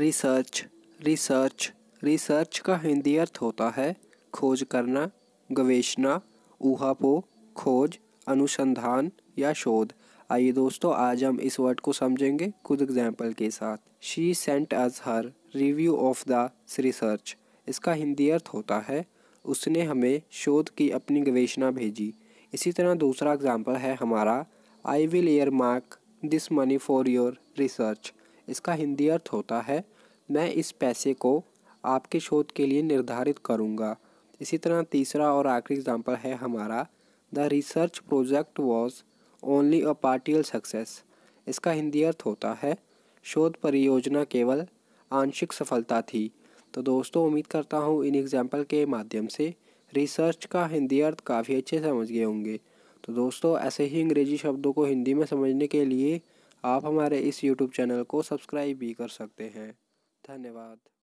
research research research का हिंदी अर्थ होता है खोज करना गवेषणा ऊहापो खोज अनुसंधान या शोध आइए दोस्तों आज हम इस वर्ड को समझेंगे कुछ एग्जाम्पल के साथ she sent us her review of the research इसका हिंदी अर्थ होता है उसने हमें शोध की अपनी गवेशना भेजी इसी तरह दूसरा एग्जाम्पल है हमारा I will earmark this money for your research इसका हिंदी अर्थ होता है मैं इस पैसे को आपके शोध के लिए निर्धारित करूँगा इसी तरह तीसरा और आखिरी एग्जाम्पल है हमारा the research project was only a partial success इसका हिंदी अर्थ होता है शोध परियोजना केवल आंशिक सफलता थी तो दोस्तों उम्मीद करता हूँ इन एग्जाम्पल के माध्यम से रिसर्च का हिंदी अर्थ काफ़ी अच्छे समझ गए होंगे तो दोस्तों ऐसे ही अंग्रेजी शब्दों को हिंदी में समझने के लिए आप हमारे इस यूट्यूब चैनल को सब्सक्राइब भी कर सकते हैं धन्यवाद